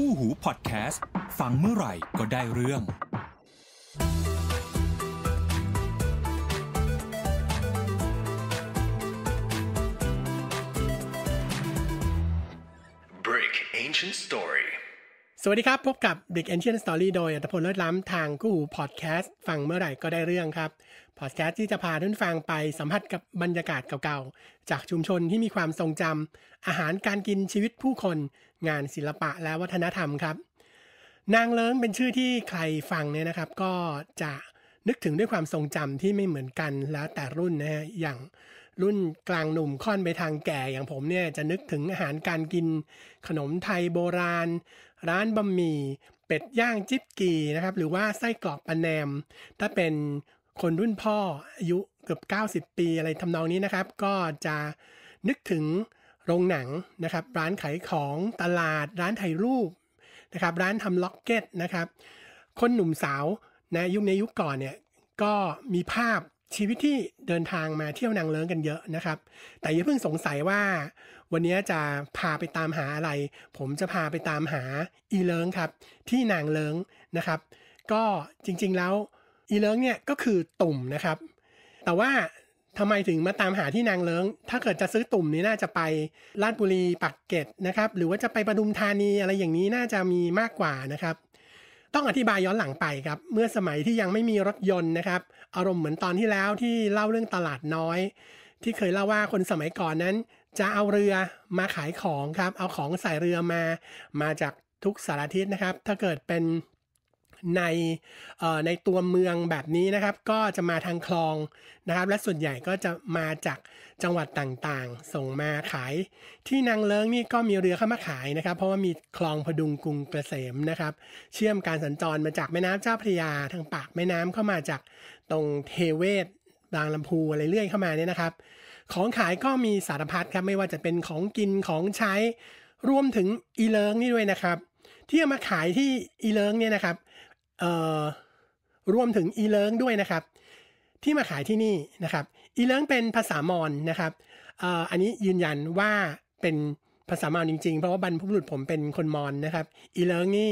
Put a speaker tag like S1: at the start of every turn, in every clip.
S1: คู่หูพอดแคสต์ ฟังเมื่อไหร่ก็ได้เรื่อง Brick Ancient Story สวัสดีครับ พบกับ The Ancient Story โดยอัตพลเลิศล้ำ ทางกู้พอดแคสต์ฟังเมื่อไหร่ก็ได้เรื่องครับพอดแคสต์ที่จะพาท่านฟังไปสัมผัสกับบรรยากาศเก่าๆ จากชุมชนที่มีความทรงจำอาหารการกินชีวิตผู้คน งานศิลปะและวัฒนธรรมครับ นางเลิ้งเป็นชื่อที่ใครฟังเนี่ยนะครับ ก็จะนึกถึงด้วยความทรงจำที่ไม่เหมือนกัน แล้วแต่รุ่นนะฮะอย่างรุ่นกลางหนุ่มค่อนไปทางแก่อย่างผมเนี่ยจะนึกถึงอาหารการกิน ขนมไทยโบราณร้านบะหมี่ เป็ดย่างจิ๊บกีนะครับ หรือว่าไส้กรอกปนแนม ถ้าเป็นคนรุ่นพ่ออายุเกือบ90 ปีอะไรทำนองนี้นะครับ ก็จะนึกถึงโรงหนังนะครับร้านขายของตลาดร้านถ่ายรูปนะครับ ร้านทำล็อกเก็ตนะครับ คนหนุ่มสาวนะยุคในยุคก่อนเนี่ยก็มีภาพชีวิตที่เดินทางมาเที่ยวนางเลิ้งกันเยอะนะครับ แต่อย่าเพิ่งสงสัยว่าวันนี้จะพาไปตามหาอะไร ผมจะพาไปตามหาอีเลิงครับ ที่นางเลิงนะครับ ก็จริงๆแล้วอีเลิงเนี่ย ก็คือตุ่มนะครับ แต่ว่าทำไมถึงมาตามหาที่นางเลิงถ้าเกิดจะซื้อตุ่มนี่น่าจะไปลาดบุรีปักเกร็ดนะครับ หรือว่าจะไปปทุมธานีอะไรอย่างนี้น่าจะมีมากกว่านะครับ ต้องอธิบายย้อนหลังไปครับ เมื่อสมัยที่ยังไม่มีรถยนต์นะครับ อารมณ์เหมือนตอนที่แล้วที่เล่าเรื่องตลาดน้อย ที่เคยเล่าว่าคนสมัยก่อนนั้นจะเอาเรือมาขายของครับ เอาของใส่เรือมา มาจากทุกสารทิศนะครับ ถ้าเกิดเป็นในในตัวเมืองแบบนี้นะครับ ก็จะมาทางคลองนะครับ และส่วนใหญ่ก็จะมาจากจังหวัดต่างๆ ส่งมาขาย ที่นางเลิ้งนี่ก็มีเรือเข้ามาขายนะครับ เพราะว่ามีคลองพดุงกรุงเกษมนะครับ เชื่อมการสัญจรมาจากแม่น้ำเจ้าพระยาทางปากแม่น้ำเข้ามาจากตรงเทเวศบางลำพูอะไรเรื่อยเข้ามาเนี่ยนะครับของขายก็มีสารพัดครับไม่ว่าจะเป็นของกินของใช้รวมถึง อีเลิงนี่ด้วยนะครับ ที่จะมาขายที่อีเลิงเนี่ยนะครับเอ่อรวมถึงอีเลิงด้วยนะครับ ที่มาขายที่นี่นะครับอีเลิงเป็นภาษามอนนะครับเอ่ออันนี้ยืนยันว่าเป็นภาษามอนจริงๆเพราะว่าบรรพบุรุษผมเป็นคนมอนนะครับอีเลิงนี่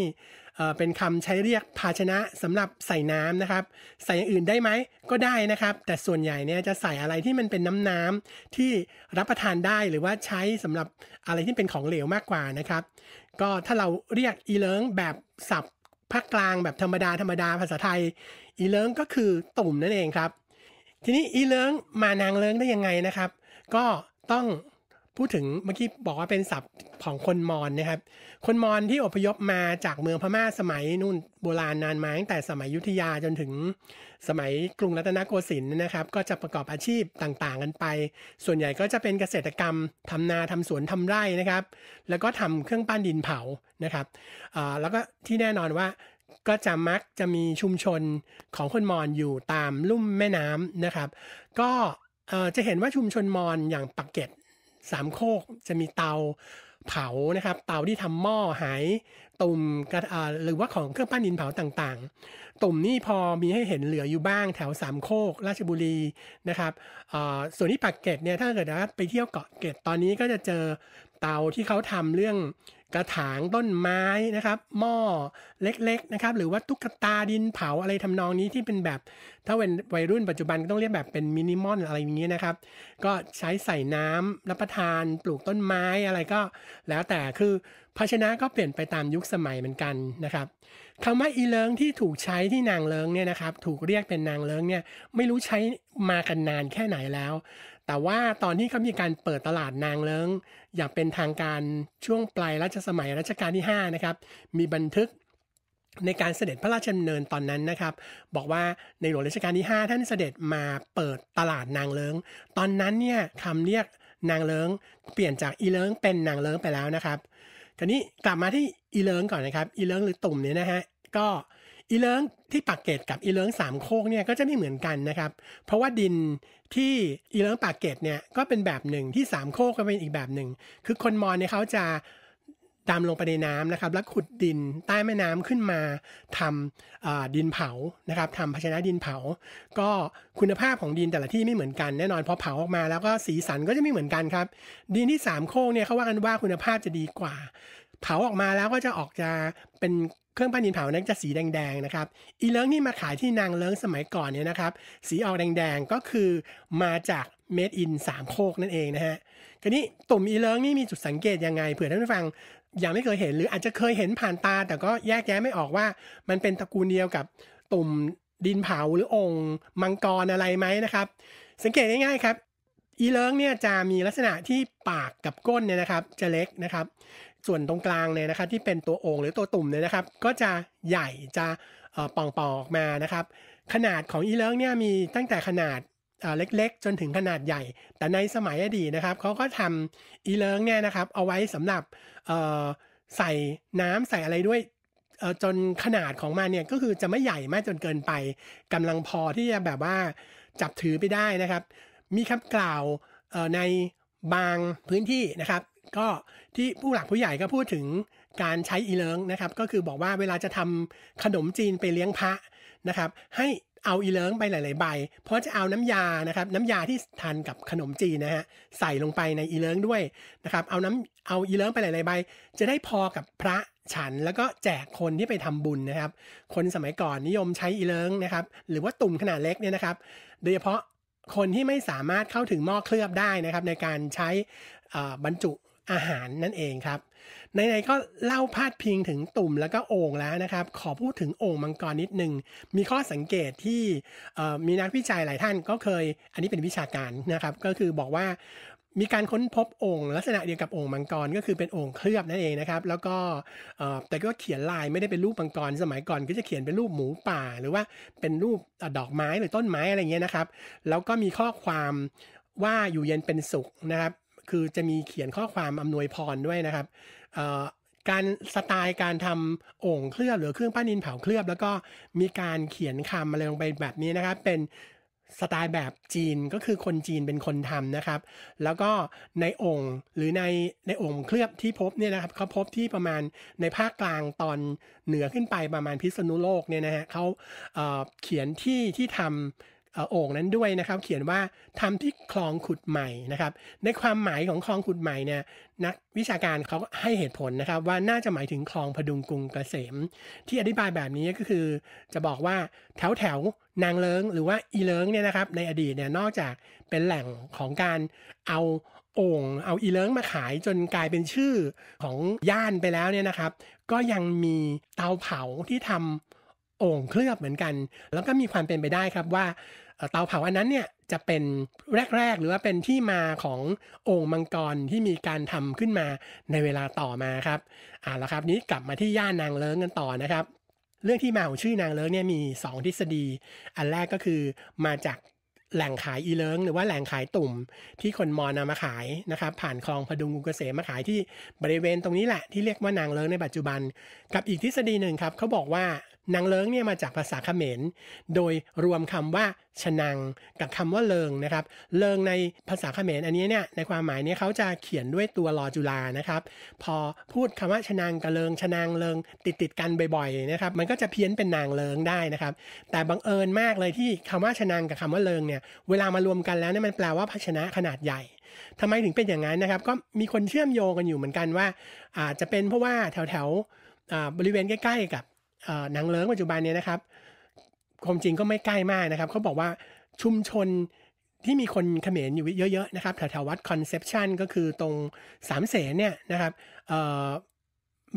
S1: เป็นคำใช้เรียกภาชนะสำหรับใส่น้ำนะครับ ใส่อย่างอื่นได้ไหมก็ได้นะครับ แต่ส่วนใหญ่เนี่ยจะใส่อะไรที่มันเป็นน้ำน้ำที่รับประทานได้หรือว่าใช้สำหรับอะไรที่เป็นของเหลวมากกว่านะครับ ก็ถ้าเราเรียกอีเลิงแบบศัพท์ภาคกลางแบบธรรมดาธรรมดาภาษาไทยอีเลิงก็คือตุ่มนั่นเองครับ ทีนี้อีเลิงมานางเลิงได้ยังไงนะครับก็ต้องพูดถึงเมื่อกี้บอกว่าเป็นศัพท์ของคนมอญนนะครับ คนมอญที่อพยพมาจากเมืองพม่าสมัยนู่นโบราณนานมาตั้งแต่สมัยยุทธยาจนถึงสมัยกรุงรัตนโกสินทร์นะครับก็จะประกอบอาชีพต่างๆ กันไป ส่วนใหญ่ก็จะเป็นเกษตรกรรมทำนาทำสวนทำไร่นะครับ แล้วก็ทำเครื่องปั้นดินเผานะครับแล้วก็ที่แน่นอนว่าก็จะมักจะมีชุมชนของคนมอญอยู่ตามลุ่มแม่น้ำนะครับก็จะเห็นว่าชุมชนมอญอย่างปักเก็ตสามโคกจะมีเตาเผานะครับ เตาที่ทำหม้อหายตุ่มกระหรือว่าของเครื่องปั้นดินเผาต่างๆ ตุ่มนี่พอมีให้เห็นเหลืออยู่บ้างแถวสามโคก ราชบุรีนะครับส่วนที่ปากเกร็ดเนี่ยถ้าเกิดว่าไปเที่ยวเกาะเกร็ดตอนนี้ก็จะเจอเตาที่เขาทำเรื่องกระถางต้นไม้นะครับหม้อเล็กๆนะครับ หรือว่าตุ๊กตาดินเผาอะไรทำนองนี้ที่เป็นแบบ ถ้าเป็นวัยรุ่นปัจจุบันก็ต้องเรียกแบบเป็นมินิมอลอะไรอย่างนี้นะครับ ก็ใช้ใส่น้ำรับประทานปลูกต้นไม้อะไรก็ แล้วแต่คือภาชนะก็เปลี่ยนไปตามยุคสมัยเหมือนกันนะครับคำว่าอีเลิงที่ถูกใช้ที่นางเลิงเนี่ยนะครับถูกเรียกเป็นนางเลิงเนี่ยไม่รู้ใช้มากันนานแค่ไหนแล้วแต่ว่าตอนที่เขามีการเปิดตลาดนางเลิ้ง อย่างเป็นทางการช่วงปลายรัชสมัยรัชกาลที่5นะครับ มีบันทึกในการเสด็จพระราชดำเนินตอนนั้นนะครับ บอกว่าในหลวงรัชกาลที่ 5 ท่านเสด็จมาเปิดตลาดนางเลิ้ง ตอนนั้นเนี่ยคำเรียกนางเลิ้งเปลี่ยนจากอีเลิ้งเป็นนางเลิ้งไปแล้วนะครับ ทีนี้กลับมาที่อีเลิ้งก่อนนะครับ อีเลิ้งหรือตุ่มเนี่ยนะฮะ ก็อีเลิงที่ปากเกตกับอีเลิงสามโคกเนี่ยก็จะไม่เหมือนกันนะครับเพราะว่าดินที่อีเลิงปากเกตเนี่ยก็เป็นแบบหนึ่งที่สามโคกก็เป็นอีกแบบหนึ่งคือคนมอญเนี่ยเขาจะดำลงไปในน้ำนะครับแล้วขุดดินใต้แม่น้ำขึ้นมาทำดินเผานะครับทำภาชนะดินเผา ก็คุณภาพของดินแต่ละที่ไม่เหมือนกัน แน่นอนพอเผาออกมาแล้วก็สีสันก็จะไม่เหมือนกันครับดินที่สามโคกเนี่ยเขาว่ากันว่าคุณภาพจะดีกว่า เผาออกมาแล้วก็จะออกจะเป็นเครื่องปั้นดินเผานั้นจะสีแดงๆนะครับอีเลิงที่มาขายที่นางเลิงสมัยก่อนเนี่ยนะครับสีออกแดงๆก็คือมาจากเมดอินสามโคกนั่นเองนะฮะทีนี้ ตุ่มอีเลิงนี่มีจุดสังเกตยังไงเผื่อท่านผู้ฟังยังไม่เคยเห็นหรืออาจจะเคยเห็นผ่านตา แต่ก็แยกแยะไม่ออกว่ามันเป็นตระกูลเดียวกับตุ่มดินเผาหรือองค์มังกรอะไรไหมนะครับสังเกตง่ายๆครับอีเลิงเนี่ยจะมีลักษณะที่ปากกับก้นเนี่ยนะครับจะเล็กนะครับส่วนตรงกลางเนี่ยนะครับที่เป็นตัวโอ่งหรือตัวตุ่มเนี่ยนะครับ ก็จะใหญ่จะป่องๆออกมานะครับ ขนาดของอีเลิกเนี่ยมีตั้งแต่ขนาดเล็กๆ จนถึงขนาดใหญ่ แต่ในสมัยอดีตนะครับเขาก็ทำอีเลิงเนี่ยนะครับ เอาไว้สำหรับใส่น้ำใส่อะไรด้วยจนขนาดของมันเนี่ยก็คือจะไม่ใหญ่มากจนเกินไปกำลังพอที่จะแบบว่าจับถือไปได้นะครับ มีคำกล่าวในบางพื้นที่นะครับก็ที่ผู้หลักผู้ใหญ่ก็พูดถึงการใช้อีเลิงนะครับก็คือบอกว่าเวลาจะทำขนมจีนไปเลี้ยงพระนะครับให้เอาอีเลิงไปหลายๆใบ เพราะจะเอาน้ำยานะครับน้ำยาที่ทานกับขนมจีนนะฮะใส่ลงไปในอีเลิงด้วยนะครับเอาน้ำเอาอีเลิงไปหลายๆใบ จะได้พอกับพระฉัน แล้วก็แจกคนที่ไปทำบุญนะครับ คนสมัยก่อนนิยมใช้อีเลิงนะครับหรือว่าตุ่มขนาดเล็กเนี่ยนะครับ โดยเฉพาะคนที่ไม่สามารถเข้าถึงหม้อเคลือบได้นะครับในการใช้บรรจุอาหารนั่นเองครับ ในในก็เล่าพาดพิงถึงตุ่มแล้วก็โอ่งแล้วนะครับ ขอพูดถึงโอ่งมังกรนิดหนึ่งมีข้อสังเกตที่มีนักวิจัยหลายท่านก็เคยอันนี้เป็นวิชาการนะครับ ก็คือบอกว่ามีการค้นพบโอ่งลักษณะเดียวกับโอ่งมังกรก็คือเป็นโอ่งเคลือบนั่นเองนะครับ แล้วก็แต่ก็เขียนลายไม่ได้เป็นรูปมังกร สมัยก่อน ก็จะเขียนเป็นรูปหมูป่า หรือว่าเป็นรูปดอกไม้หรือต้นไม้อะไรเงี้ยนะครับ แล้วก็มีข้อความว่าอยู่เย็นเป็นสุขนะครับคือจะมีเขียนข้อความอำนวยพรด้วยนะครับ การสไตล์การทำโอ่งเคลือบหรือเครื่องปั้นดินเผาเคลือบ แล้วก็มีการเขียนคำอะไรลงไปแบบนี้นะครับ เป็นสไตล์แบบจีนก็คือคนจีนเป็นคนทำนะครับ แล้วก็ในองค์หรือในในองค์เคลือบที่พบเนี่ยนะครับเขาพบที่ประมาณในภาคกลางตอนเหนือขึ้นไปประมาณพิษณุโลกเนี่ยนะฮะเขาเเขียนที่ที่ทำโอ่งนั้นด้วยนะครับเขียนว่าทำที่คลองขุดใหม่นะครับในความหมายของคลองขุดใหม่เนี่ยนักวิชาการเขาให้เหตุผลนะครับว่าน่าจะหมายถึงคลองพดุงกรุงเกษม ที่อธิบายแบบนี้ก็คือ จะบอกว่าแถวแถวนางเลิงหรือว่าอีเลิงเนี่ยนะครับในอดีตเนี่ยนอกจากเป็นแหล่งของการเอาโอ่งเอาอีเลิงมาขายจนกลายเป็นชื่อของย่านไปแล้วเนี่ยนะครับ ก็ยังมีเตาเผาที่ทำโอ่งเคลือบเหมือนกัน แล้วก็มีความเป็นไปได้ครับว่าเตาเผาอันนั้นเนี่ยจะเป็นแรกๆหรือว่าเป็นที่มาของโอ่งมังกรที่มีการทำขึ้นมาในเวลาต่อมาครับอ่าแล้วครับนี้กลับมาที่ย่านนางเลิ้งกันต่อนะครับ เรื่องที่มาของชื่อนางเลิ้งเนี่ยมี2ทฤษฎี อันแรกก็คือมาจากแหล่งขายอีเลิงหรือว่าแหล่งขายตุ่มที่คนมอนนามาขายนะครับ ผ่านคลองพดุงกุงเกษมมาขายที่บริเวณตรงนี้แหละที่เรียกว่านางเลิงในปัจจุบัน กับอีกทฤษฎีหนึ่งครับเขาบอกว่านางเลิงเนี่ยมาจากภาษาเขมร โดยรวมคำว่า ชนังกับคำว่าเลิงนะครับ เลิงในภาษาเขมรอันนี้เนี่ยในความหมายนี้เขาจะเขียนด้วยตัวรอจุลานะครับ พอพูดคำว่าชนังกับเลิง ชนังเลิง ติดติดกัน บ่อยๆนะครับ มันก็จะเพี้ยนเป็นนางเลิงได้นะครับ แต่บังเอิญมากเลยที่คำว่าชนังกับคำว่าเลิงเนี่ย เวลามารวมกันแล้วเนี่ยมันแปลว่าภาชนะขนาดใหญ่ ทำไมถึงเป็นอย่างนั้นนะครับ ก็มีคนเชื่อมโยงกันอยู่เหมือนกันว่า อาจจะเป็นเพราะว่าแถวแถวบริเวณใกล้ๆกับหนังเลิงปัจจุบันเนี่ยนะครับ ความจริงก็ไม่ใกล้มากนะครับ เขาบอกว่าชุมชนที่มีคนเขมรอยู่เยอะ ๆ นะครับแถวๆวัดคอนเซปชันก็คือตรงสามเสนเนี่ยนะครับ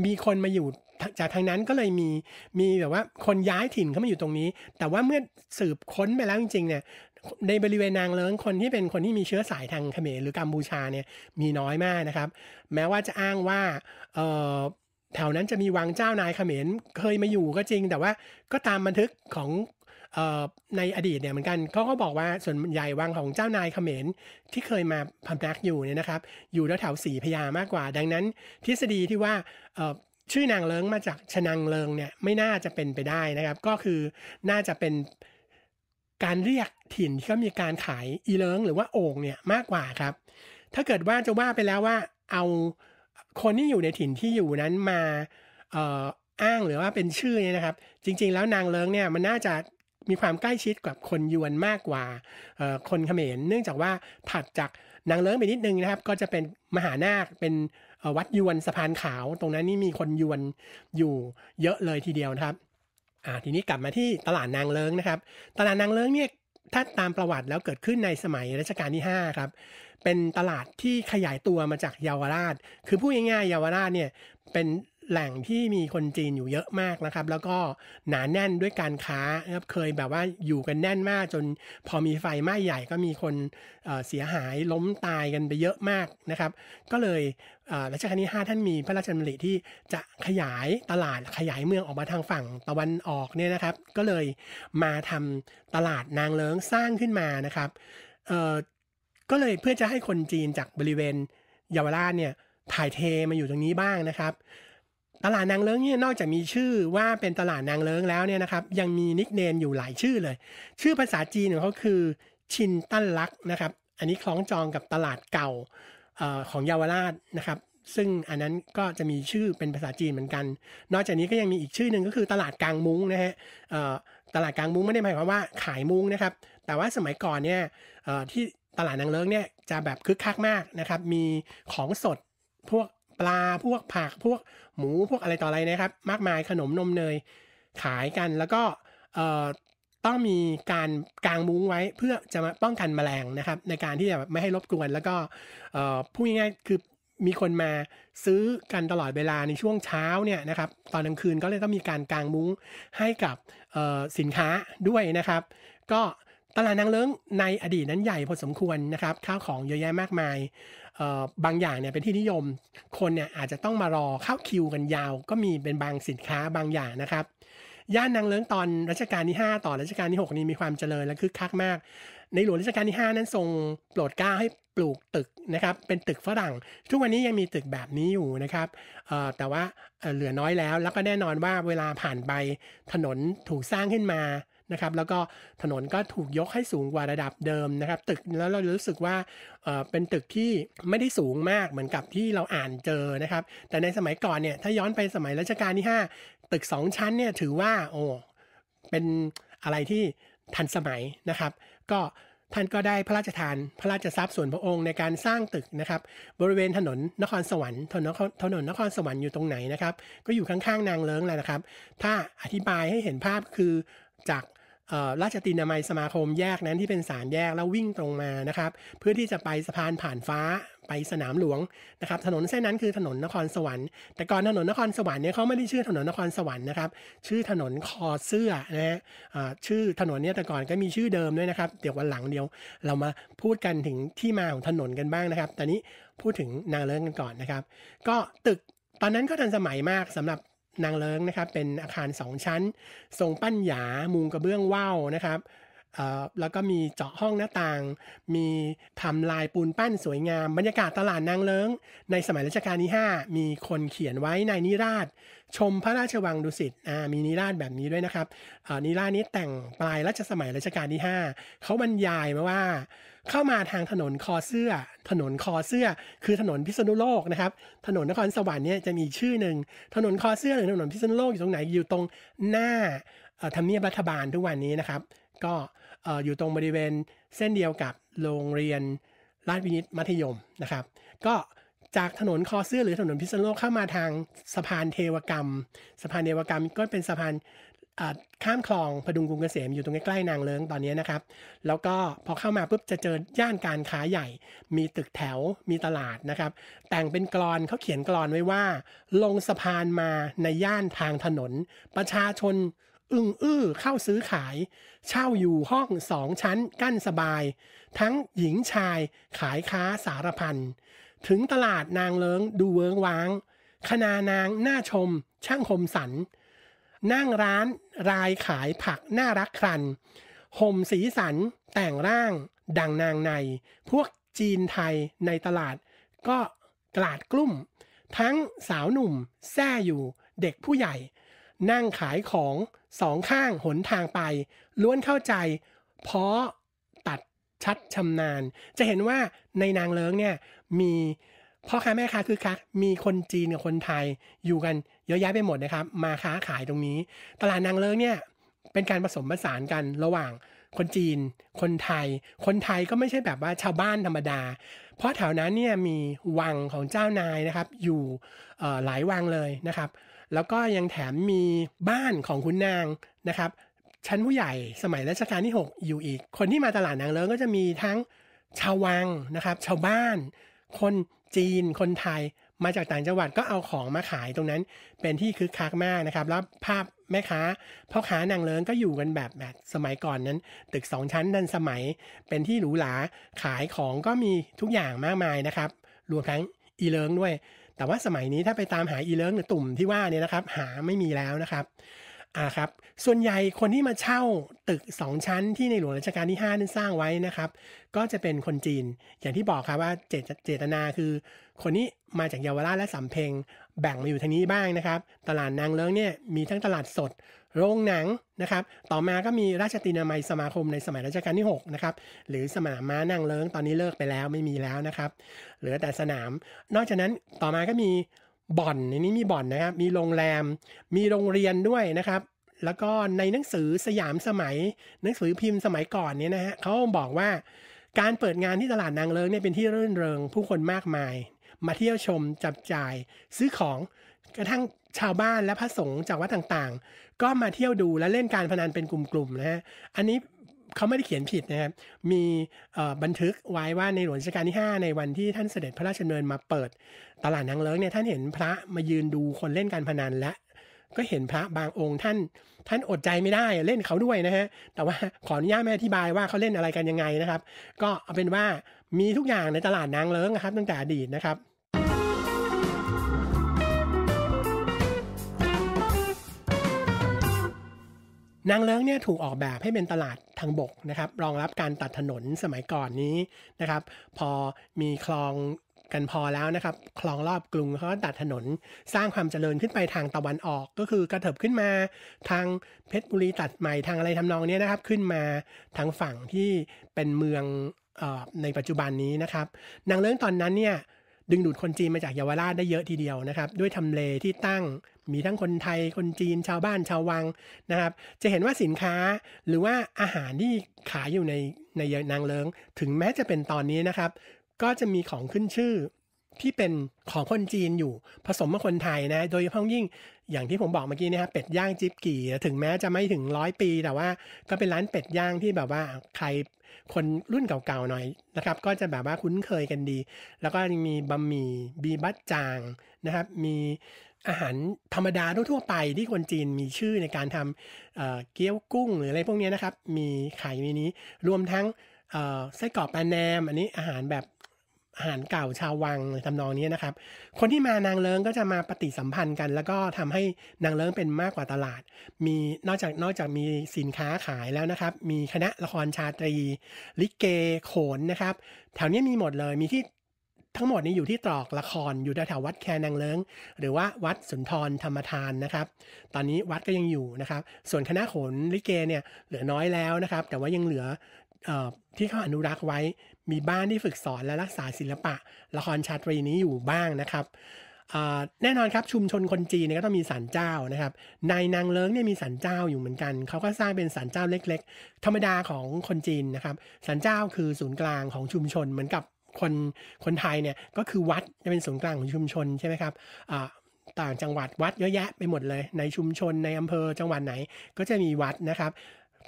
S1: มีคนมาอยู่จากทางนั้นก็เลยมีมีแบบว่าคนย้ายถิ่นเข้ามาอยู่ตรงนี้ แต่ว่าเมื่อสืบค้นไปแล้วจริง ๆ เนี่ย ในบริเวณนางเลิ้งคนที่เป็นคนที่มีเชื้อสายทางเขมรหรือกัมพูชาเนี่ยมีน้อยมากนะครับ แม้ว่าจะอ้างว่าแถวนั้นจะมีวังเจ้านายเขมรเคยมาอยู่ก็จริง แต่ว่าก็ตามบันทึกของในอดีตเนี่ยเหมือนกันเขาก็บอกว่าส่วนใหญ่วังของเจ้านายเขมรที่เคยมาพำนักอยู่เนี่ยนะครับอยู่แถวสีพยามากกว่า ดังนั้นทฤษฎีที่ว่า ชื่อนางเลิงมาจากชนางเลิงเนี่ย ไม่น่าจะเป็นไปได้นะครับ ก็คือน่าจะเป็นการเรียกถิ่นที่เขามีการขายอีเลิงหรือว่าโอ่งเนี่ยมากกว่าครับ ถ้าเกิดว่าจะว่าไปแล้วว่าเอาคนที่อยู่ในถิ่นที่อยู่นั้นมาอ้างหรือว่าเป็นชื่อเนี่ยนะครับ จริงๆแล้วนางเลิงเนี่ยมันน่าจะมีความใกล้ชิดกับคนยวนมากกว่าคนเขมรเนื่องจากว่าถัดจากนางเลิงไปนิดนึงนะครับ ก็จะเป็นมหานาคเป็นวัดยวนสะพานขาว ตรงนั้นนี่มีคนยวนอยู่เยอะเลยทีเดียวนะครับทีนี้กลับมาที่ตลาดนางเลิงนะครับ ตลาดนางเลิงเนี่ยถ้าตามประวัติแล้วเกิดขึ้นในสมัยรัชกาลที่ 5 ครับ เป็นตลาดที่ขยายตัวมาจากเยาวราช คือพูดง่ายๆเยาวราชเนี่ยเป็นแหล่งที่มีคนจีนอยู่เยอะมากนะครับ แล้วก็หนาแน่นด้วยการค้านะครับเคยแบบว่าอยู่กันแน่นมาก จนพอมีไฟไหม้ใหญ่ก็มีคนเเสียหายล้มตายกันไปเยอะมากนะครับ ก็เลยรัชกาลที่5ท่านมีพระราชดำริที่จะขยายตลาดขยายเมืองออกมาทางฝั่งตะวันออกเนี่ยนะครับ ก็เลยมาทำตลาดนางเลิงสร้างขึ้นมานะครับก็เลยเพื่อจะให้คนจีนจากบริเวณเยาวราชเนี่ยถ่ายเทมาอยู่ตรงนี้บ้างนะครับตลาดนางเลิ้งเนี่ยนอกจากมีชื่อว่าเป็นตลาดนางเลิ้งแล้วเนี่ยนะครับยังมีนิกเนมอยู่หลายชื่อเลย ชื่อภาษาจีนของเขาคือ ชินตั้นลักนะครับ อันนี้คล้องจองกับตลาดเก่าออของเยาวราชนะครับ ซึ่งอันนั้นก็จะมีชื่อเป็นภาษาจีนเหมือนกัน นอกจากนี้ก็ยังมีอีกชื่อหนึ่งก็คือตลาดกลางมุ้งนะฮะตลาดกลางมุ้งไม่ได้หมายความว่าขายมุ้งนะครับ แต่ว่าสมัยก่อนเนี่ยที่ตลาดนางเลิ้งเนี่ยจะแบบคึกคักมากนะครับมีของสดพวกปลาพวกผักพวกหมูพวกอะไรต่ออะไรนะครับมากมายขนมนมเนยขายกันแล้วก็ต้องมีการกางมุ้งไว้เพื่อจะมาป้องกันแมลงนะครับในการที่จะไม่ให้รบกวน แล้วก็พูดง่ายๆคือมีคนมาซื้อกันตลอดเวลาในช่วงเช้าเนี่ยนะครับตอนกลางคืนก็เลยต้องมีการกางมุ้งให้กับสินค้าด้วยนะครับ ก็ตลาดนางเลิ้งในอดีตนั้นใหญ่พอสมควรนะครับข้าวของเยอะแยะมากมายบางอย่างเนี่ยเป็นที่นิยม คนเนี่ยอาจจะต้องมารอเข้าคิวกันยาว ก็มีเป็นบางสินค้าบางอย่างนะครับ ย่านนางเลิ้งตอนรัชกาลที่ 5 ต่อรัชกาลที่ 6 นี้มีความเจริญและคึกคักมาก ในหลวงรัชกาลที่ 5 นั้นทรงโปรดกล้าให้ปลูกตึกนะครับ เป็นตึกฝรั่ง ทุกวันนี้ยังมีตึกแบบนี้อยู่นะครับแต่ว่าเหลือน้อยแล้ว แล้วก็แน่นอนว่า เวลาผ่านไปถนนถูกสร้างขึ้นมานะครับแล้วก็ถนนก็ถูกยกให้สูงกว่าระดับเดิมนะครับตึกแล้วเรารู้สึกว่าเป็นตึกที่ไม่ได้สูงมากเหมือนกับที่เราอ่านเจอนะครับ แต่ในสมัยก่อนเนี่ยถ้าย้อนไปสมัยรัชกาลที่ 5 ตึก 2 ชั้นเนี่ยถือว่าโอ้เป็นอะไรที่ทันสมัยนะครับ ก็ท่านก็ได้พระราชทาน พระราชทรัพย์ส่วนพระองค์ในการสร้างตึกนะครับ บริเวณถนนนครสวรรค์ถนนถนนนครสวรรค์อยู่ตรงไหนนะครับ ก็อยู่ข้างๆนางเลิ้งแหละนะครับ ถ้าอธิบายให้เห็นภาพคือจากราชตินามัยสมาคมแยกนั้นที่เป็นสารแยกแล้ววิ่งตรงมานะครับเพื่อที่จะไปสะพานผ่านฟ้าไปสนามหลวงนะครับถนนเส้นนั้นคือถนนนครสวรรค์แต่ก่อนถนนนครสวรรค์เนี่ยเขาไม่ได้ชื่อถนนนครสวรรค์นะครับชื่อถนนคอเสื้อนะฮะชื่อถนนเนี่ยแต่ก่อนก็มีชื่อเดิมด้วยนะครับ เดี๋ยววันหลังเดียวเรามาพูดกันถึงที่มาของถนนกันบ้างนะครับตอนนี้พูดถึงนางเลิ้งกันก่อนนะครับ ก็ตึกตอนนั้นก็ทันสมัยมากสำหรับนางเลิงนะครับเป็นอาคารสองชั้น ทรงปั้นหยามุง กระเบื้องว่าวนะครับแล้วก็มีเจาะห้องหน้าต่าง มีทำลายปูนปั้นสวยงามบรรยากาศตลาดนางเลิงในสมัยรัชกาลที่5มีคนเขียนไว้ในนิราศชมพระราชวังดุสิตมีนิราศแบบนี้ด้วยนะครับนิราศนี้แต่งปลายรัชสมัยรัชกาลที่5เขาบรรยายมาว่าเข้ามาทางถนนคอเสื้อ ถนนคอเสื้อ คือถนนพิษณุโลกนะครับ ถนนนครสวรรค์เนี่ยจะมีชื่อหนึ่ง ถนนคอเสื้อหรือถนนพิษณุโลก อยู่ตรงไหน อยู่ตรงหน้าทำเนียบรัฐบาลทุกวันนี้นะครับ ก็อยู่ตรงบริเวณเส้นเดียวกับโรงเรียน ราชวินิตมัธยมนะครับ ก็จากถนนคอเสื้อหรือถนนพิษณุโลกเข้ามาทางสะพานเทวกรรม สะพานเทวกรรมก็เป็นสะพานข้ามคลองพดุงกรุงเกษมอยู่ตรงใกล้ๆนางเลิงตอนนี้นะครับ แล้วก็พอเข้ามาปุ๊บจะเจอ ย่านการค้าใหญ่ มีตึกแถวมีตลาดนะครับ แต่งเป็นกรอนเขาเขียนกรอนไว้ว่า ลงสะพานมาในย่านทางถนน ประชาชน อึ้งอื้อเข้าซื้อขาย เช่าอยู่ห้องสองชั้นกั้นสบาย ทั้งหญิงชายขายค้าสารพันถึงตลาดนางเลิงดูเวิงว้างคนานางหน้าชม ช่างคมสันนั่งร้านรายขายผักน่ารักครัน ห่มสีสันแต่งร่างดังนางใน พวกจีนไทยในตลาดก็กลาดกลุ่ม ทั้งสาวหนุ่ม แซ่อยู่เด็กผู้ใหญ่ นั่งขายของสองข้างหนทางไป ล้วนเข้าใจ เพราะตัดชัดชำนาญ จะเห็นว่าในนางเลิงเนี่ยมีพ่อค้าแม่ค้าคือคกมีคนจีนกับคนไทยอยู่กันเยอะแยะไปหมดนะครับ มาค้าขายตรงนี้ ตลาดนางเลิ้งเนี่ยเป็นการผสมผสานกันระหว่างคนจีนคนไทย คนไทยก็ไม่ใช่แบบว่าชาวบ้านธรรมดา เพราะแถวนั้นเนี่ยมีวังของเจ้านายนะครับ อยู่หลายวังเลยนะครับ แล้วก็ยังแถมมีบ้านของคุณนางนะครับ ชั้นผู้ใหญ่สมัยรัชกาลที่ 6 อยู่อีกคนที่มาตลาดนางเลิ้งก็จะมีทั้งชาววังนะครับ ชาวบ้านคนจีน คนไทย มาจากต่างจังหวัดก็เอาของมาขายตรงนั้น เป็นที่คึกคักมากนะครับ แล้วภาพแม่ค้าพ่อค้านางเลิงก็อยู่กันแบบแบบสมัยก่อนนั้น ตึกสองชั้นทันสมัย เป็นที่หรูหรา ขายของก็มีทุกอย่างมากมายนะครับ รวมทั้งอีเลิงด้วย แต่ว่าสมัยนี้ถ้าไปตามหาอีเลิงหรือตุ่มที่ว่าเนี่ยนะครับ หาไม่มีแล้วนะครับอ่าครับส่วนใหญ่คนที่มาเช่าตึก 2 ชั้นที่ในหลวงรัชกาลที่ 5นั้นสร้างไว้นะครับ ก็จะเป็นคนจีนอย่างที่บอกครับ ว่าเจตเจตนาคือคนนี้มาจากเยาวราชและสำเพ็งแบ่งมาอยู่ทางนี้บ้างนะครับ ตลาดนางเลิ้งเนี่ยมีทั้งตลาดสด โรงหนังนะครับต่อมาก็มีราชตินามัยสมาคมในสมัยรัชกาลที่6นะครับหรือสนามม้านางเลิ้งตอนนี้เลิกไปแล้วไม่มีแล้วนะครับเหลือแต่สนาม นอกจากนั้นต่อมาก็มีบ่อนในนี้มีบ่อนนะครับมีโรงแรมมีโรงเรียนด้วยนะครับ แล้วก็ในหนังสือสยามสมัย หนังสือพิมพ์สมัยก่อนเนี่ยนะฮะเขาบอกว่าการเปิดงานที่ตลาดนางเลิงเนี่ยเป็นที่รื่นเริงผู้คนมากมาย มาเที่ยวชมจับจ่าย ซื้อของกระทั่งชาวบ้านและพระสงฆ์จากวัดต่าง ๆ ก็มาเที่ยวดูและเล่นการพนันเป็นกลุ่มๆนะฮะอันนี้เขาไม่ได้เขียนผิดนะครับ มีบันทึกไว้ว่าในหลวงรัชกาลที่ 5 ในวันที่ท่านเสด็จพระราชดำเนินมาเปิดตลาดนางเลิ้งเนี่ย ท่านเห็นพระมายืนดูคนเล่นการพนันและ ก็เห็นพระบางองค์ท่านท่านอดใจไม่ได้เล่นเขาด้วยนะฮะแต่ว่าขออนุญาตไม่อธิบายว่าเขาเล่นอะไรกันยังไงนะครับ ก็เอาเป็นว่ามีทุกอย่างในตลาดนางเลิ้งนะครับตั้งแต่อดีตนะครับนางเลิ้งเนี่ยถูกออกแบบให้เป็นตลาดทางบกนะครับ รองรับการตัดถนนสมัยก่อนนี้นะครับ พอมีคลองกันพอแล้วนะครับ คลองรอบกรุงเขาตัดถนนสร้างความเจริญขึ้นไปทางตะวันออกก็คือกระเถิบขึ้นมาทางเพชรบุรีตัดใหม่ทางอะไรทำนองนี้นะครับ ขึ้นมาทางฝั่งที่เป็นเมืองในปัจจุบันนี้นะครับนางเลิ้งตอนนั้นเนี่ยดึงดูดคนจีนมาจากเยาวราชได้เยอะทีเดียวนะครับ ด้วยทำเลที่ตั้งมีทั้งคนไทยคนจีนชาวบ้านชาววังนะครับ จะเห็นว่าสินค้าหรือว่าอาหารที่ขายอยู่ในในนางเลิง ถึงแม้จะเป็นตอนนี้นะครับ ก็จะมีของขึ้นชื่อที่เป็นของคนจีนอยู่ผสมกับคนไทยนะ โดยเฉพาะยิ่งอย่างที่ผมบอกเมื่อกี้นะครับเป็ดย่างจิ๊บกี่ถึงแม้จะไม่ถึงร้อยปี แต่ว่าก็เป็นร้านเป็ดย่างที่แบบว่าใครคนรุ่นเก่าๆหน่อยนะครับก็จะแบบว่าคุ้นเคยกันดี แล้วก็มีบะหมี่บีบัตจางนะครับมีอาหารธรรมดาทั่วไปที่คนจีนมีชื่อในการทำเเกี๊ยวกุ้งหรืออะไรพวกนี้นะครับ มีไข่มีนี้รวมทั้งไส้กรอกปลาแนม อันนี้อาหารแบบหารเก่าชาววังทำนองนี้นะครับ คนที่มานางเลิงก็จะมาปฏิสัมพันธ์กัน แล้วก็ทำให้นางเลิงเป็นมากกว่าตลาด มีนอกจากนอกจากมีสินค้าขายแล้วนะครับ มีคณะละครชาตรี ลิเกโขนนะครับแถวนี้มีหมดเลยมีที่ทั้งหมดนี้อยู่ที่ตรอกละครอยู่แถววัดแคนางเลิงหรือว่าวัดสุนทรธรรมทานนะครับ ตอนนี้วัดก็ยังอยู่นะครับส่วนคณะโขนลิเกเนี่ย เหลือน้อยแล้วนะครับ แต่ว่ายังเหลือที่เขาอนุรักษ์ไว้มีบ้านที่ฝึกสอนและรักษาศิลปะละครชาตรีนี้อยู่บ้างนะครับ แน่นอนครับชุมชนคนจีนก็ต้องมีศาลเจ้านะครับในนางเลิ้งเนี่ยมีศาลเจ้าอยู่เหมือนกัน เขาก็สร้างเป็นศาลเจ้าเล็ก ๆ ธรรมดาของคนจีนนะครับศาลเจ้าคือศูนย์กลางของชุมชนเหมือนกับคนคนไทยเนี่ยก็คือวัดจะเป็นศูนย์กลางของชุมชนใช่ไหมครับต่างจังหวัดวัดเยอะแยะไปหมดเลย ในชุมชนในอำเภอจังหวัดไหนก็จะมีวัดนะครับ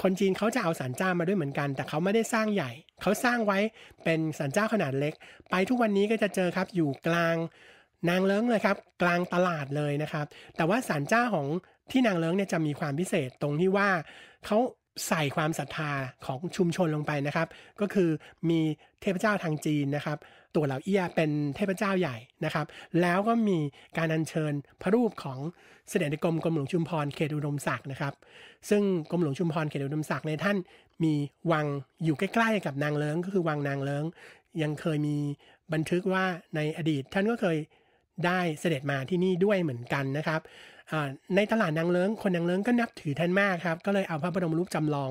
S1: คนจีนเขาจะเอาศาลเจ้ามาด้วยเหมือนกัน แต่เขาไม่ได้สร้างใหญ่ เขาสร้างไว้เป็นศาลเจ้าขนาดเล็ก ไปทุกวันนี้ก็จะเจอครับ อยู่กลางนางเลิ้งเลยครับ กลางตลาดเลยนะครับ แต่ว่าศาลเจ้าของที่นางเลิ้งเนี่ยจะมีความพิเศษ ตรงที่ว่าเขาใส่ความศรัทธาของชุมชนลงไปนะครับ ก็คือมีเทพเจ้าทางจีนนะครับตัวเหล่าเอี้ย เป็นเทพเจ้าใหญ่นะครับ แล้วก็มีการอัญเชิญพระรูปของเสด็จในกรมกรมหลวงชุมพรเขตอุดมศักดิ์นะครับ ซึ่งกรมหลวงชุมพรเขตอุดมศักดิ์ในท่านมีวังอยู่ใกล้ๆกับนางเลิงก็คือวังนางเลิงยังเคยมีบันทึกว่าในอดีต ท่านก็เคยได้เสด็จมาที่นี่ด้วยเหมือนกันนะครับในตลาดนางเลิ้ง คนนางเลิ้งก็นับถือท่านมากครับก็เลยเอาพระบรมรูปจำลอง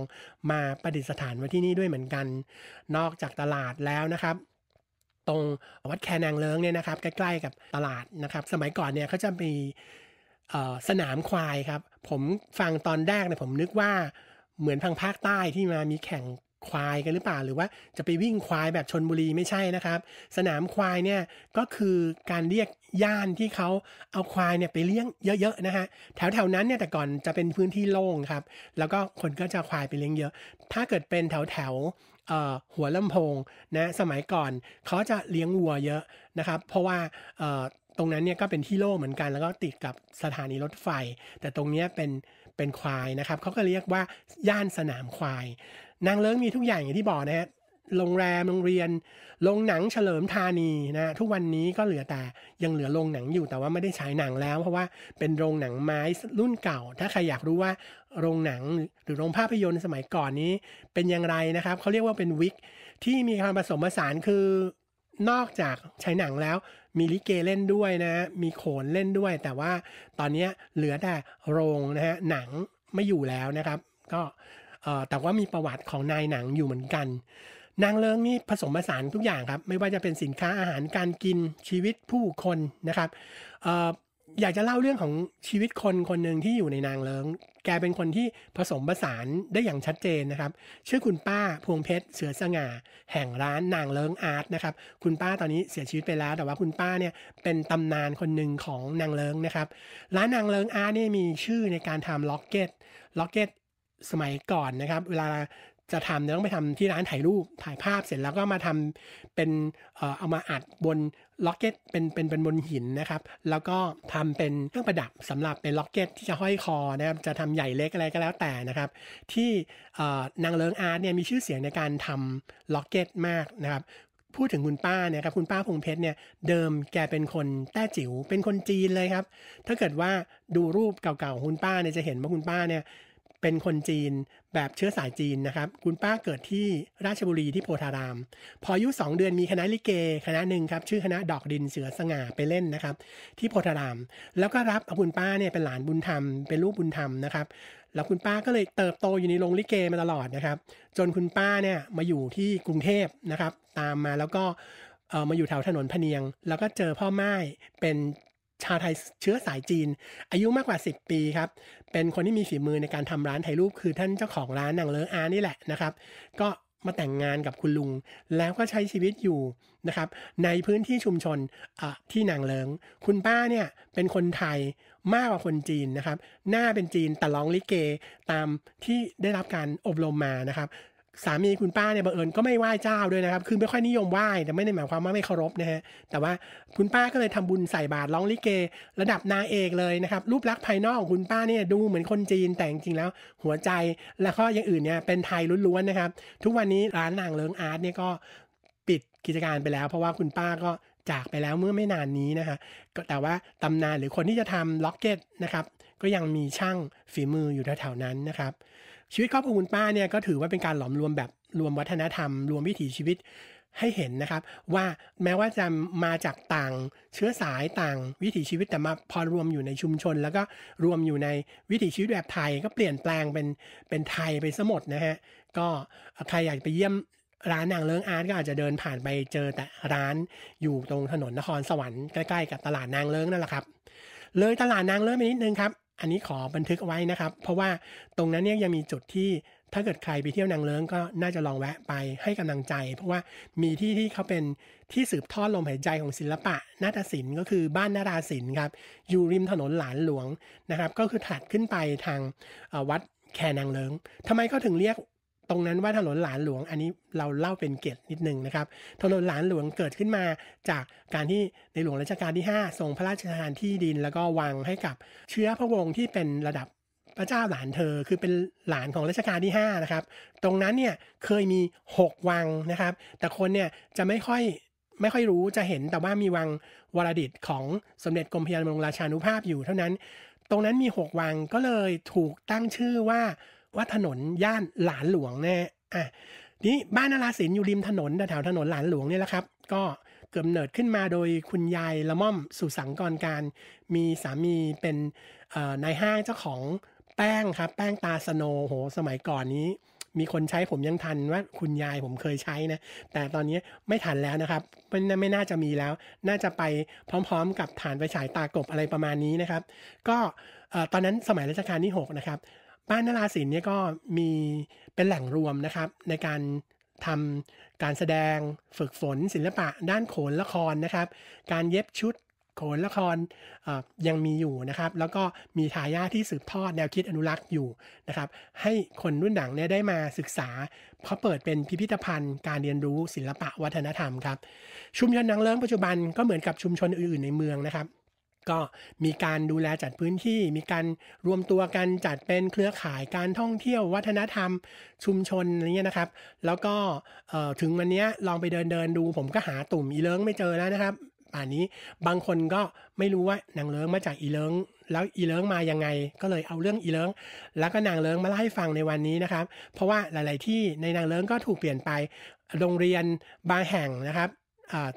S1: มาประดิษฐานไว้ที่นี่ด้วยเหมือนกันนอกจากตลาดแล้วนะครับตรงวัดแคนางเลิงเนี่ยนะครับใกล้ๆกับตลาดนะครับ สมัยก่อนเนี่ยเขาจะมีสนามควายครับ ผมฟังตอนแรกเนี่ยผมนึกว่าเหมือนทางภาคใต้ที่มามีแข่งควายกันหรือเปล่า หรือว่าจะไปวิ่งควายแบบชนบุรีไม่ใช่นะครับ สนามควายเนี่ยก็คือการเรียกย่านที่เขาเอาควายเนี่ยไปเลี้ยงเยอะๆนะฮะแถวๆนั้นเนี่ยแต่ก่อนจะเป็นพื้นที่โล่งครับแล้วก็คนก็จะควายไปเลี้ยงเยอะ ถ้าเกิดเป็นแถวหัวลำโพงนะสมัยก่อน เขาจะเลี้ยงวัวเยอะนะครับ เพราะว่าตรงนั้นเนี่ยก็เป็นที่โล่งเหมือนกันแล้วก็ติดกับสถานีรถไฟ แต่ตรงนี้เป็นเป็นควายนะครับเขาก็เรียกว่าย่านสนามควาย นางเลิ้งมีทุกอย่างอย่างที่บอกนะฮะโรงแรมโรงเรียนโรงหนังเฉลิมธานีนะทุกวันนี้ก็เหลือแต่ยังเหลือโรงหนังอยู่แต่ว่าไม่ได้ฉายหนังแล้วเพราะว่าเป็นโรงหนังไม้รุ่นเก่า ถ้าใครอยากรู้ว่าโรงหนังหรือโรงภาพยนตร์สมัยก่อนนี้เป็นอย่างไร นะครับเขาเรียกว่าเป็นวิกที่มีความผสมผสานคือนอกจากใช้หนังแล้ว มีลิเกเล่นด้วยนะมีโขนเล่นด้วย แต่ว่าตอนนี้เหลือแต่โรงนะฮะหนังไม่อยู่แล้วนะครับ ก็แต่ว่ามีประวัติของนายหนังอยู่เหมือนกันนางเลิงนี่ผสมผสานทุกอย่างครับไม่ว่าจะเป็นสินค้าอาหารการกินชีวิตผู้คนนะครับออยากจะเล่าเรื่องของชีวิตคนคนหนึ่งที่อยู่ในนางเลิงแกเป็นคนที่ผสมผสานได้อย่างชัดเจนนะครับชื่อคุณป้าพวงเพชรเสือสง่าแห่งร้านนางเลิงอาร์ตนะครับคุณป้าตอนนี้เสียชีวิตไปแล้ว แต่ว่าคุณป้าเนี่ยเป็นตำนานคนหนึ่งของนางเลิงนะครับร้านนางเลิงอาร์ตนี่มีชื่อในการทำล็อกเก็ตล็อกเก็ตสมัยก่อนนะครับ เวลาจะทำเนี่ยต้องไปทำที่ร้านถ่ายรูปถ่ายภาพเสร็จแล้วก็มาทำเป็นเอามาอัดบนล็อกเก็ตเป็นเป็นเป็นบนหินนะครับแล้วก็ทำเป็นเครื่องประดับสำหรับเป็นล็อกเก็ตที่จะห้อยคอนะครับจะทำใหญ่เล็กอะไรก็แล้วแต่นะครับที่นางเลิงอาร์ตเนี่ยมีชื่อเสียงในการทำล็อกเก็ตมากนะครับพูดถึงคุณป้าเนี่ยครับคุณป้าพงเพชรเนี่ยเดิมแกเป็นคนแต้จิ๋วเป็นคนจีนเลยครับถ้าเกิดว่าดูรูปเก่าๆคุณป้าเนี่ยจะเห็นว่าคุณป้าเนี่ยเป็นคนจีนแบบเชื้อสายจีนนะครับ คุณป้าเกิดที่ราชบุรีที่โพธาราม พออายุ 2 เดือนมีคณะลิเกคณะหนึ่งครับ ชื่อคณะดอกดินเสือสง่าไปเล่นนะครับ ที่โพธาราม แล้วก็รับเอาคุณป้าเนี่ยเป็นหลานบุญธรรมเป็นลูกบุญธรรมนะครับแล้วคุณป้าก็เลยเติบโตอยู่ในโรงลิเกมาตลอดนะครับ จนคุณป้าเนี่ยมาอยู่ที่กรุงเทพนะครับตามมาแล้วก็เออมาอยู่แถวถนนพเนียงแล้วก็เจอพ่อไม้เป็นชาวไทยเชื้อสายจีนอายุมากกว่า 10 ปีครับเป็นคนที่มีฝีมือในการทำร้านถ่ายรูปคือท่านเจ้าของร้านนางเลิงอานี่แหละนะครับก็มาแต่งงานกับคุณลุงแล้วก็ใช้ชีวิตอยู่นะครับ ในพื้นที่ชุมชนที่นางเลิงคุณป้าเนี่ยเป็นคนไทยมากกว่าคนจีนนะครับหน้าเป็นจีนแต่ร้องลิเกตามที่ได้รับการอบรมมานะครับสามีคุณป้าเนี่ยบังเอิญก็ไม่ไหว้เจ้าด้วยนะครับคือไม่ค่อยนิยมไหว้แต่ไม่ได้หมายความว่าไม่เคารพนะฮะแต่ว่าคุณป้าก็เลยทำบุญใส่บาตรร้องลิเก ระดับนางเอกเลยนะครับ รูปลักษณ์ภายนอกของคุณป้าเนี่ยดูเหมือนคนจีนแต่ จริงแล้วหัวใจแล้วก็อย่างอื่นเนี่ยเป็นไทยล้วนๆนะครับ ทุกวันนี้ร้านนางเลิงอาร์ตเนี่ยก็ปิดกิจการไปแล้ว เพราะว่าคุณป้าก็จากไปแล้วเมื่อไม่นานนี้นะฮะแต่ว่าตำนานหรือคนที่จะทำล็อกเก็ตนะครับก็ยังมีช่างฝีมืออยู่แถวๆนั้นนะครับชีวิตครอบครัวคุณป้าเนี่ยก็ถือว่าเป็นการหลอมรวมแบบรวมวัฒนธรรม รวมวิถีชีวิตให้เห็นนะครับ ว่าแม้ว่าจะมาจากต่างเชื้อสายต่างวิถีชีวิตแต่มาพอรวมอยู่ในชุมชน แล้วก็รวมอยู่ในวิถีชีวิตแบบไทยก็เปลี่ยนแปลงเป็นเป็นไทยไปซะหมดนะฮะก็ใครอยากไปเยี่ยมร้านนางเลิงอาร์ตก็อาจจะเดินผ่านไปเจอแต่ร้านอยู่ตรงถนนนครสวรรค์ใกล้ๆกับตลาดนางเลิงนั่นแหละครับเลยตลาดนางเลิงไปนิดนึงครับอันนี้ขอบันทึกไว้นะครับ เพราะว่าตรงนั้นเนี่ยยังมีจุดที่ถ้าเกิดใครไปเที่ยวนางเลิ้ง ก็น่าจะลองแวะไปให้กำลังใจ เพราะว่ามีที่ที่เขาเป็นที่สืบทอดลมหายใจของศิลปะนาฏศิลป์ก็คือ บ้านนาราศิลป์ครับอยู่ริมถนนหลานหลวงนะครับก็คือถัดขึ้นไปทางวัดแคนางเลิ้งทำไมเขาถึงเรียกตรงนั้นว่าถนนหลานหลวงอันนี้เราเล่าเป็นเกตนิดนึงนะครับถนนหลานหลวงเกิดขึ้นมาจากการที่ในหลวงรัชกาลที่5ทรงพระราชทานที่ดิน แล้วก็วางให้กับเชื้อพระวงศ์ที่เป็นระดับพระเจ้าหลานเธอคือเป็นหลานของรัชกาลที่5นะครับ ตรงนั้นเนี่ยเคยมี 6 วังนะครับ แต่คนเนี่ยจะไม่ค่อยไม่ค่อยรู้จะเห็นแต่ว่ามีวังวรดิตของสมเด็จกรมพยานมรงราชานุภาพอยู่เท่านั้น ตรงนั้นมี6วังก็เลยถูกตั้งชื่อว่าว่าถนน ย่านหลานหลวงแน่ อ่ะ นี้บ้านนาราศินอยู่ริมถนนแถวถนนหลานหลวงเนี่ยแหละครับ ก็เกิดเนิดขึ้นมาโดยคุณยายละม่อมสุสังกรการ มีสามีเป็นนายห้างเจ้าของแป้งครับ แป้งตา สโน โห สมัยก่อนนี้ มีคนใช้ผมยังทันว่าคุณยายผมเคยใช้นะ แต่ตอนนี้ไม่ทันแล้วนะครับมันไม่น่าจะมีแล้ว น่าจะไปพร้อม ๆ กับฐานไปฉายตากบอะไรประมาณนี้นะครับ ก็ตอนนั้นสมัยรัชกาลที่ 6 นะครับบ้านนราศีนี้ก็มีเป็นแหล่งรวมนะครับในการทำการแสดงฝึกฝนศิลปะด้านโขนละครนะครับ การเย็บชุดโขนละครยังมีอยู่นะครับ แล้วก็มีทายาทที่สืบทอดแนวคิดอนุรักษ์อยู่นะครับ ให้คนรุ่นหลังเนี่ยได้มาศึกษาเราเปิดเป็นพิพิธภัณฑ์ การเรียนรู้ศิลปะวัฒนธรรมครับชุมชนนางเลิ้งปัจจุบันก็เหมือนกับชุมชนอื่นๆในเมืองนะครับก็มีการดูแลจัดพื้นที่มีการรวมตัวกันจัดเป็นเครือข่ายการท่องเที่ยว วัฒนธรรมชุมชนอะไรเงี้ยนะครับ แล้วก็ถึงวันนี้ลองไปเดินเดินดู ผมก็หาตุ่มอีเลิงไม่เจอแล้วนะครับป่านนี้บางคนก็ไม่รู้ว่านางเลิงมาจากอีเลิงแล้วอีเลิงมายังไงก็เลยเอาเรื่องอีเลิงแล้วก็นางเลิงมาเล่าให้ฟังในวันนี้นะครับ เพราะว่าหลาย ๆ ที่ในนางเลิงก็ถูกเปลี่ยนไปโรงเรียนบางแห่งนะครับ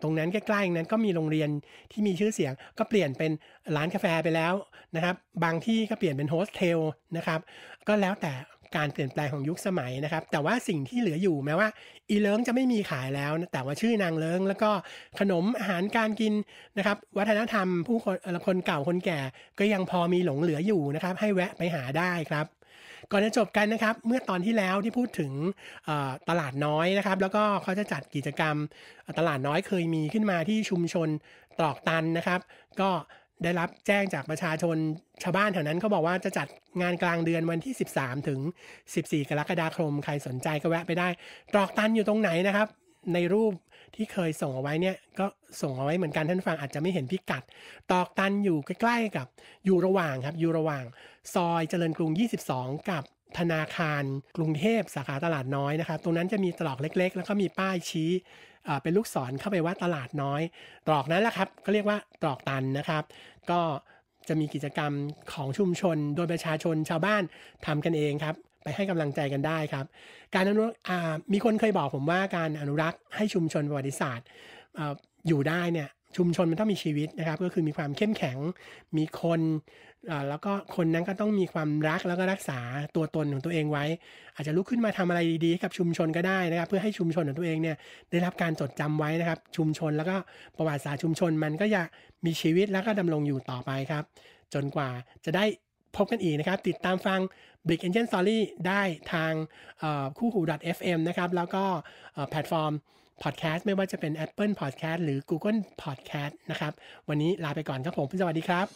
S1: ตรงนั้นใกล้ๆนั้นก็มีโรงเรียนที่มีชื่อเสียง ก็เปลี่ยนเป็นร้านกาแฟไปแล้วนะครับ บางที่ก็เปลี่ยนเป็นโฮสเทลนะครับก็แล้วแต่การเปลี่ยนแปลงของยุคสมัยนะครับ แต่ว่าสิ่งที่เหลืออยู่แม้ว่าอีเลิงจะไม่มีขายแล้วแต่ว่าชื่อนางเลิงแล้วก็ขนมอาหารการกินนะครับวัฒนธรรมผู้คนคนเก่าคนแก่ก็ยังพอมีหลงเหลืออยู่นะครับ ให้แวะไปหาได้ครับก่อนจะจบกันนะครับเมื่อตอนที่แล้วที่พูดถึงตลาดน้อยนะครับ แล้วก็เขาจะจัดกิจกรรมตลาดน้อยเคยมีขึ้นมาที่ชุมชนตรอกตันนะครับ ก็ได้รับแจ้งจากประชาชนชาวบ้านแถวนั้นเขาบอกว่าจะจัดงานกลางเดือนวันที่ 13 ถึง 14 กรกฎาคมใครสนใจก็แวะไปได้ตรอกตันอยู่ตรงไหนนะครับ ในรูปที่เคยส่งเอาไว้เนี่ยก็ส่งเอาไว้เหมือนกันท่านฟังอาจจะไม่เห็นพิกัดตรอกตันอยู่ใกล้ๆกับอยู่ระหว่างครับอยู่ระหว่างซอยเจริญกรุง 22 กับธนาคารกรุงเทพสาขาตลาดน้อยนะครับตรงนั้นจะมีตรอกเล็กๆ แล้วก็มีป้ายชี้เป็นลูกศรเข้าไปว่าตลาดน้อย ตรอกนั้นแหละครับก็เรียกว่าตรอกตันนะครับ ก็จะมีกิจกรรมของชุมชนโดยประชาชนชาวบ้านทำกันเองครับ ไปให้กำลังใจกันได้ครับ การอนุรักษ์มีคนเคยบอกผมว่า การอนุรักษ์ให้ชุมชนประวัติศาสตร์อยู่ได้เนี่ยชุมชนมันต้องมีชีวิตนะครับก็คือมีความเข้มแข็งมีคนแล้วก็คนนั้นก็ต้องมีความรักแล้วก็รักษาตัวตนของตัวเองไว้ อาจจะลุกขึ้นมาทำอะไรดีๆ กับชุมชนก็ได้นะครับ เพื่อให้ชุมชนของตัวเองเนี่ยได้รับการจดจำไว้นะครับ ชุมชนแล้วก็ประวัติศาสตร์ชุมชนมันก็จะมีชีวิตแล้วก็ดำรงอยู่ต่อไปครับ จนกว่าจะได้พบกันอีกนะครับ ติดตามฟัง b i g Engine Story ได้ทางคู่หู .fm นะครับ แล้วก็แพลตฟอร์มพอดแคสต์ไม่ว่าจะเป็น Apple Podcast หรือ Google Podcast นะครับ วันนี้ลาไปก่อนครับผมสวัสดีครับ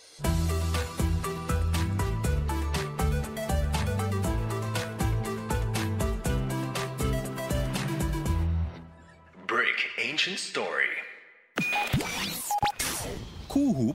S1: ancient story. คู่หู